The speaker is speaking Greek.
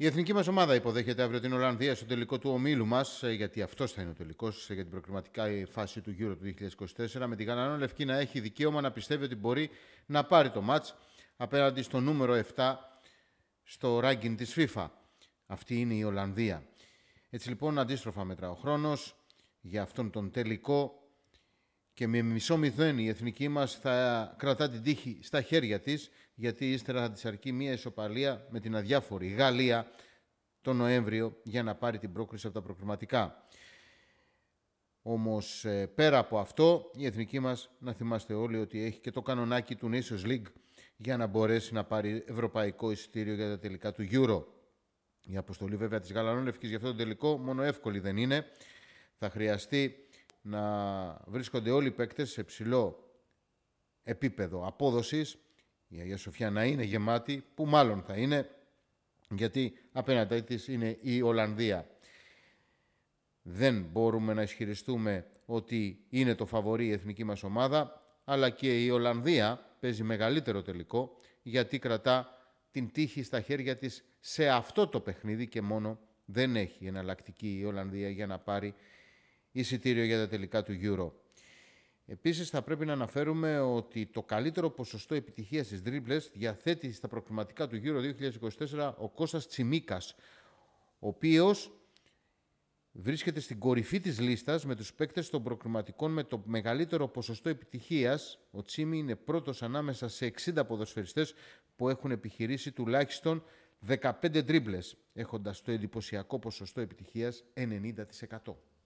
Η εθνική μας ομάδα υποδέχεται αύριο την Ολλανδία στο τελικό του ομίλου μας, ε, γιατί αυτός θα είναι ο τελικός ε, για την προκριματικά φάση του Euro του 2024, με την Κανανό Λευκή να έχει δικαίωμα να πιστεύει ότι μπορεί να πάρει το μάτ απέναντι στο νούμερο 7 στο ranking της FIFA. Αυτή είναι η Ολλανδία. Έτσι λοιπόν, αντίστροφα μετρά ο χρόνος για αυτόν τον τελικό και με μισό μηδέν η εθνική μας θα κρατά την τύχη στα χέρια της γιατί ύστερα θα της αρκεί μια ισοπαλία με την αδιάφορη Γαλλία τον Νοέμβριο για να πάρει την πρόκληση από τα προκριματικά. Όμως, ε, πέρα από αυτό, η εθνική μας να θυμάστε όλοι ότι έχει και το κανονάκι του Nations League για να μπορέσει να πάρει ευρωπαϊκό εισιτήριο για τα τελικά του Euro. Η αποστολή βέβαια της Γαλανόλευκη για αυτό το τελικό μόνο εύκολη δεν είναι. Θα χρειαστεί να βρίσκονται όλοι οι παίκτες σε ψηλό επίπεδο απόδοσης, η Αγία Σοφιά να είναι γεμάτη, που μάλλον θα είναι, γιατί απέναντί της είναι η Ολλανδία. Δεν μπορούμε να ισχυριστούμε ότι είναι το φαβορή η εθνική μας ομάδα, αλλά και η Ολλανδία παίζει μεγαλύτερο τελικό, γιατί κρατά την τύχη στα χέρια της σε αυτό το παιχνίδι και μόνο δεν έχει εναλλακτική η Ολλανδία για να πάρει εισιτήριο για τα τελικά του Euro. Επίσης θα πρέπει να αναφέρουμε ότι το καλύτερο ποσοστό επιτυχίας στις dribbles διαθέτει στα προκριματικά του Euro 2024 ο Κώστας Τσιμίκας, ο οποίος βρίσκεται στην κορυφή της λίστας με τους παίκτες των προκριματικών με το μεγαλύτερο ποσοστό επιτυχίας. Ο Τσίμι είναι πρώτος ανάμεσα σε 60 ποδοσφαιριστές που έχουν επιχειρήσει τουλάχιστον 15 τρίμπλες, έχοντας το εντυπωσιακό ποσοστό επιτυχίας 90%.